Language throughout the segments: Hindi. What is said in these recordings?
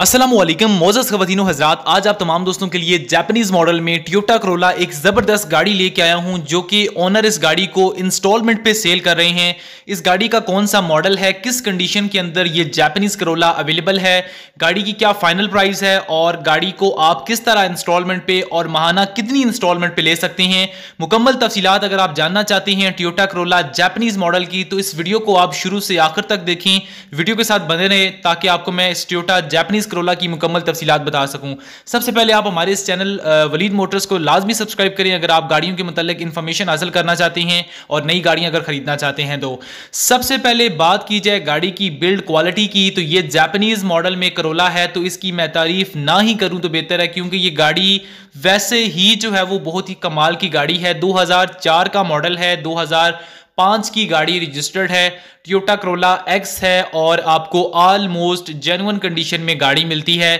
असलम मोजस खबीन हजरात आज आप तमाम दोस्तों के लिए जापानीज़ मॉडल में ट्योटा करोला एक ज़बरदस्त गाड़ी लेके आया हूं जो कि ओनर इस गाड़ी को इंस्टॉलमेंट पे सेल कर रहे हैं इस गाड़ी का कौन सा मॉडल है किस कंडीशन के अंदर ये जापानीज़ करोला अवेलेबल है गाड़ी की क्या फ़ाइनल प्राइस है और गाड़ी को आप किस तरह इंस्टॉलमेंट पे और महाना कितनी इंस्टॉलमेंट पे ले सकते हैं मुकम्मल तफसीत अगर आप जानना चाहते हैं ट्योटा करोला जापानीज़ मॉडल की तो इस वीडियो को आप शुरू से आखिर तक देखें वीडियो के साथ बने रहें ताकि आपको मैं इस ट्योटा जापनीज इस करोला की मुकम्मल तफसीत बता सकूँ सबसे पहले आप हमारे इस चैनल वलीद मोटर्स को लाजमी सब्सक्राइब करें अगर आप गाड़ियों के मतलब इन्फॉर्मेशन हासिल करना चाहते हैं और नई गाड़ियाँ अगर खरीदना चाहते हैं तो सबसे पहले बात की जाए गाड़ी की बिल्ड क्वालिटी की तो ये जापानीज़ मॉडल में करोला है तो इसकी मैं तारीफ ना ही करूँ तो बेहतर है क्योंकि ये गाड़ी वैसे ही जो है वो बहुत ही कमाल की गाड़ी है दो का मॉडल है दो पांच की गाड़ी रजिस्टर्ड है ट्योटा क्रोला एक्स है और आपको ऑलमोस्ट जेनुअन कंडीशन में गाड़ी मिलती है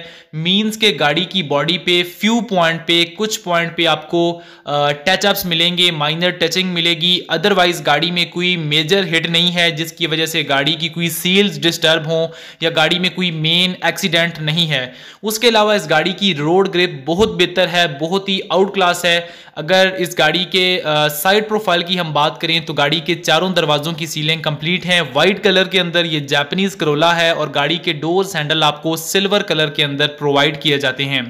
मींस के गाड़ी की बॉडी पे फ्यू पॉइंट पे कुछ पॉइंट पे आपको टचअप्स मिलेंगे माइनर टचिंग मिलेगी अदरवाइज गाड़ी में कोई मेजर हिट नहीं है जिसकी वजह से गाड़ी की कोई सील्स डिस्टर्ब हो या गाड़ी में कोई मेन एक्सीडेंट नहीं है उसके अलावा इस गाड़ी की रोड ग्रिप बहुत बेहतर है बहुत ही आउट क्लास है अगर इस गाड़ी के साइड प्रोफाइल की हम बात करें तो गाड़ी गाड़ी के चारों दरवाजों की सीलिंग कंप्लीट है व्हाइट कलर के अंदर ये जापानीज करोला है और गाड़ी के डोर हैंडल आपको सिल्वर कलर के अंदर प्रोवाइड किए जाते हैं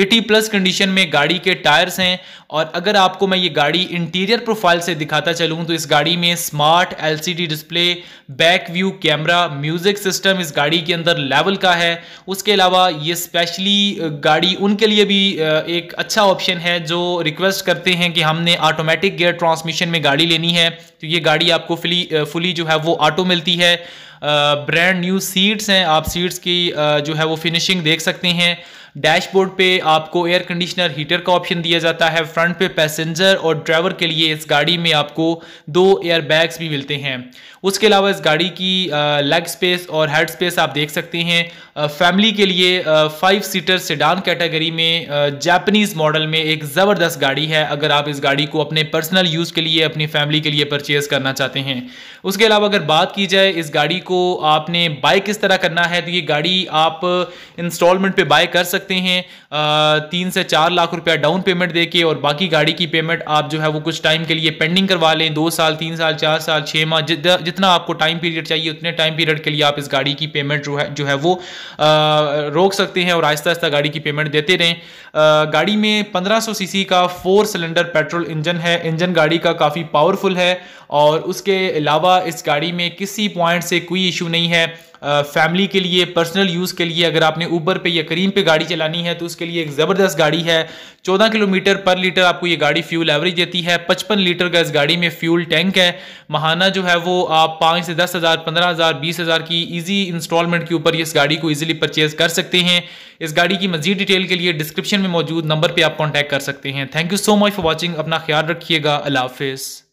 80 प्लस कंडीशन में गाड़ी के टायर्स हैं और अगर आपको मैं ये गाड़ी इंटीरियर प्रोफाइल से दिखाता चलूं तो इस गाड़ी में smart LCD display back view camera music system इस गाड़ी के अंदर लेवल का है उसके अलावा ये स्पेशली गाड़ी उनके लिए भी एक अच्छा ऑप्शन है जो रिक्वेस्ट करते हैं कि हमने ऑटोमेटिक गेयर ट्रांसमिशन में गाड़ी लेनी है तो ये गाड़ी आपको फुली फुली जो है वो ऑटो मिलती है ब्रांड न्यू सीट्स हैं आप सीट्स की जो है वो फिनिशिंग देख सकते हैं डैशबोर्ड पे आपको एयर कंडीशनर हीटर का ऑप्शन दिया जाता है फ्रंट पे पैसेंजर और ड्राइवर के लिए इस गाड़ी में आपको दो एयर बैग्स भी मिलते हैं उसके अलावा इस गाड़ी की लेग स्पेस और हेड स्पेस आप देख सकते हैं फैमिली के लिए फाइव सीटर सेडान कैटेगरी में जापानीज मॉडल में एक ज़बरदस्त गाड़ी है अगर आप इस गाड़ी को अपने पर्सनल यूज़ के लिए अपनी फैमिली के लिए परचेज परचेज़ करना चाहते हैं उसके अलावा अगर बात की जाए इस गाड़ी को आपने बाय किस तरह करना है तो ये गाड़ी आप इंस्टॉलमेंट पे बाय कर सकते हैं तीन से चार लाख रुपया डाउन पेमेंट देके और बाकी गाड़ी की पेमेंट आप जो है वो कुछ टाइम के लिए पेंडिंग करवा लें दो साल तीन साल चार साल छः माह जितना आपको टाइम पीरियड चाहिए उतने टाइम पीरियड के लिए आप इस गाड़ी की पेमेंट जो है वो रोक सकते हैं और आहिस्ता आहिस्ता गाड़ी की पेमेंट देते रहें गाड़ी में 1500 सीसी का फोर सिलेंडर पेट्रोल इंजन है इंजन गाड़ी का काफ़ी पावरफुल है और उसके अलावा इस गाड़ी में किसी पॉइंट से कोई इशू नहीं है फैमिली के लिए पर्सनल यूज़ के लिए अगर आपने ऊबर पे या करीम पे गाड़ी चलानी है तो उसके लिए एक ज़बरदस्त गाड़ी है 14 किलोमीटर पर लीटर आपको ये गाड़ी फ्यूल एवरेज देती है 55 लीटर का इस गाड़ी में फ्यूल टैंक है महाना जो है वो आप पाँच से दस हज़ार पंद्रह हज़ार बीस हज़ार की ईजी इंस्टॉलमेंट के ऊपर इस गाड़ी को ईजिली परचेज कर सकते हैं इस गाड़ी की मजीद डिटेल के लिए डिस्क्रिप्शन में मौजूद नंबर पर आप कॉन्टैक्ट कर सकते हैं thank you so much for watching अपना ख्याल रखिएगा अला हाफिज़